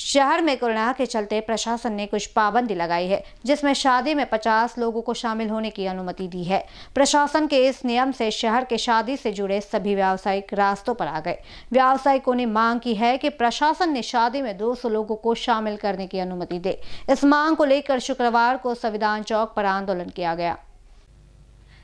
शहर में कोरोना के चलते प्रशासन ने कुछ पाबंदी लगाई है जिसमें शादी में 50 लोगों को शामिल होने की अनुमति दी है प्रशासन के इस नियम से शहर के शादी से जुड़े सभी व्यावसायिक रास्तों पर आ गए व्यावसायिकों ने मांग की है कि प्रशासन ने शादी में 200 लोगों को शामिल करने की अनुमति दे इस मांग को लेकर शुक्रवार को संविधान चौक पर आंदोलन किया गया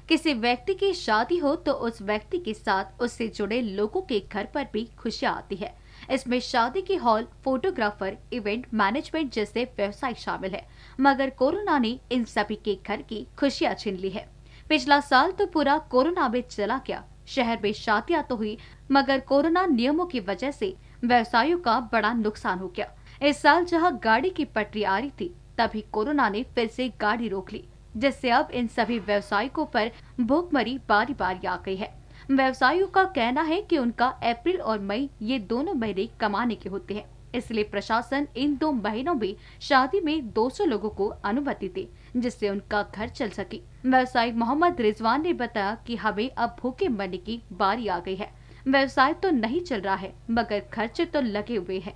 किसी व्यक्ति की शादी हो तो उस व्यक्ति के साथ उससे जुड़े लोगों के घर पर भी खुशियां आती है इसमें शादी की हॉल फोटोग्राफर इवेंट मैनेजमेंट जैसे व्यवसाय शामिल है मगर कोरोना ने इन सभी के घर की खुशियां छीन ली है पिछला साल तो पूरा कोरोना में चला गया शहर में शादियां तो हुई मगर कोरोना नियमों की वजह से व्यवसायों का बड़ा नुकसान हो गया इस साल जहां गाड़ी की पटरी आ रही थी तभी कोरोना ने फिर से गाड़ी रोक ली जिससे अब इन सभी व्यवसायिकों पर भूखमरी बारी बारी आ गई है व्यवसायियों का कहना है कि उनका अप्रैल और मई ये दोनों महीने कमाने के होते हैं इसलिए प्रशासन इन दो महीनों में शादी में 200 लोगों को अनुमति दे जिससे उनका घर चल सके व्यवसाय मोहम्मद रिजवान ने बताया कि हमें अब भूखे मरने की बारी आ गई है व्यवसाय तो नहीं चल रहा है मगर खर्चे तो लगे हुए हैं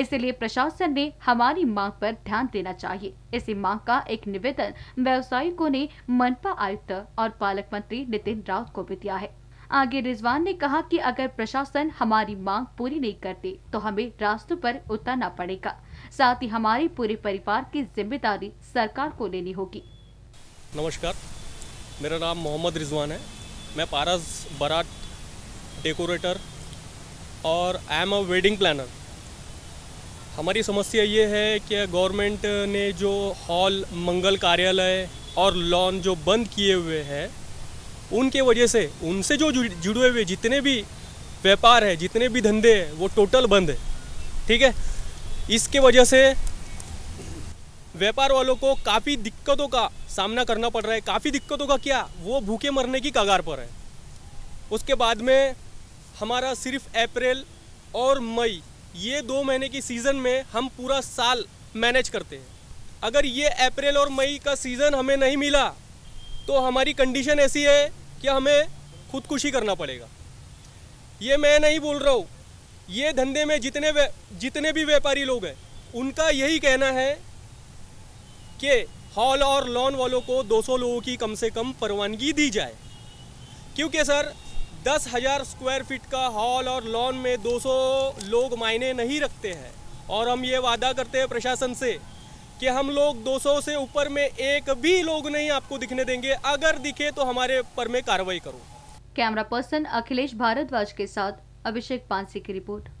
इसलिए प्रशासन ने हमारी मांग पर ध्यान देना चाहिए इसी मांग का एक निवेदन व्यवसायिकों ने मनपा आयुक्त और पालक मंत्री नितिन राउत को भी दिया है आगे रिजवान ने कहा कि अगर प्रशासन हमारी मांग पूरी नहीं करते तो हमें रास्तों पर उतरना पड़ेगा साथ ही हमारे पूरे परिवार की जिम्मेदारी सरकार को लेनी होगी नमस्कार मेरा नाम मोहम्मद रिजवान है मैं पारस बराट डेकोरेटर और I am a wedding planner हमारी समस्या ये है कि गवर्नमेंट ने जो हॉल मंगल कार्यालय और लॉन जो बंद किए हुए हैं उनके वजह से उनसे जो जुड़े हुए जितने भी व्यापार है जितने भी धंधे हैं वो टोटल बंद है ठीक है इसके वजह से व्यापार वालों को काफ़ी दिक्कतों का सामना करना पड़ रहा है काफ़ी दिक्कतों का क्या वो भूखे मरने की कगार पर है उसके बाद में हमारा सिर्फ अप्रैल और मई ये दो महीने की सीज़न में हम पूरा साल मैनेज करते हैं अगर ये अप्रैल और मई का सीज़न हमें नहीं मिला तो हमारी कंडीशन ऐसी है कि हमें खुदकुशी करना पड़ेगा ये मैं नहीं बोल रहा हूँ ये धंधे में जितने जितने भी व्यापारी लोग हैं उनका यही कहना है कि हॉल और लॉन वालों को 200 लोगों की कम से कम परवानगी दी जाए क्योंकि सर दस हज़ार स्क्वायर फीट का हॉल और लॉन में 200 लोग मायने नहीं रखते हैं और हम ये वादा करते हैं प्रशासन से कि हम लोग 200 से ऊपर में एक भी लोग नहीं आपको दिखने देंगे अगर दिखे तो हमारे पर में कार्रवाई करो कैमरा पर्सन अखिलेश भारद्वाज के साथ अभिषेक पांसी की रिपोर्ट